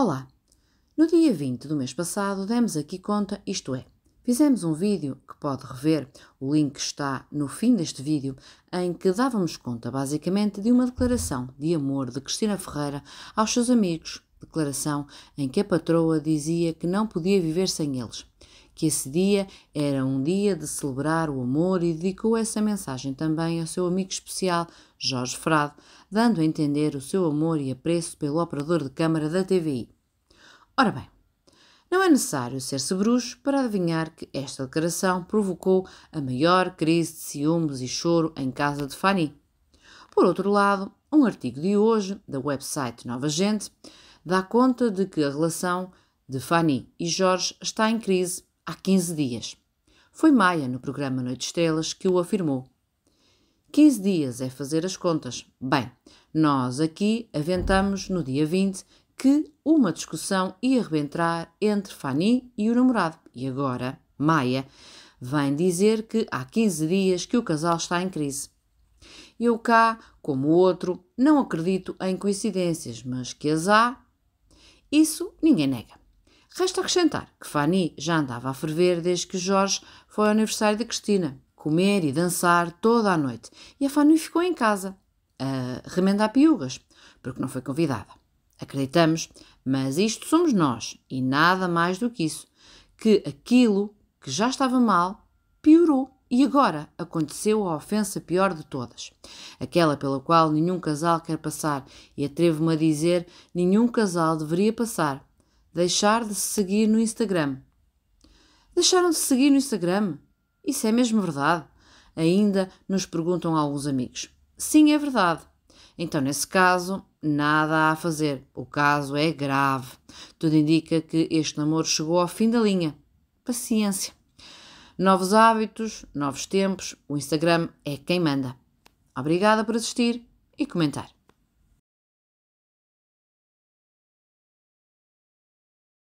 Olá! No dia 20 do mês passado demos aqui conta, isto é, fizemos um vídeo que pode rever, o link está no fim deste vídeo, em que dávamos conta basicamente de uma declaração de amor de Cristina Ferreira aos seus amigos, declaração em que a patroa dizia que não podia viver sem eles que esse dia era um dia de celebrar o amor e dedicou essa mensagem também ao seu amigo especial, Jorge Frado, dando a entender o seu amor e apreço pelo operador de câmara da TVI. Ora bem, não é necessário ser-se bruxo para adivinhar que esta declaração provocou a maior crise de ciúmes e choro em casa de Fanny. Por outro lado, um artigo de hoje, da website Nova Gente, dá conta de que a relação de Fanny e Jorge está em crise há 15 dias. Foi Maia, no programa Noite Estrelas, que o afirmou. 15 dias é fazer as contas. Bem, nós aqui aventamos no dia 20 que uma discussão ia rebentar entre Fanny e o namorado. E agora, Maia vem dizer que há 15 dias que o casal está em crise. Eu cá, como o outro, não acredito em coincidências, mas que as há, isso ninguém nega. Resta acrescentar que Fanny já andava a ferver desde que Jorge foi ao aniversário de Cristina, comer e dançar toda a noite, e a Fanny ficou em casa, a remendar piugas, porque não foi convidada. Acreditamos, mas isto somos nós, e nada mais do que isso, que aquilo que já estava mal piorou. E agora aconteceu a ofensa pior de todas, aquela pela qual nenhum casal quer passar, e atrevo-me a dizer, nenhum casal deveria passar, Deixar de se seguir no Instagram. Deixaram de se seguir no Instagram? Isso é mesmo verdade? Ainda nos perguntam alguns amigos. Sim, é verdade. Então, nesse caso, nada há a fazer. O caso é grave. Tudo indica que este namoro chegou ao fim da linha. Paciência. Novos hábitos, novos tempos. O Instagram é quem manda. Obrigada por assistir e comentar.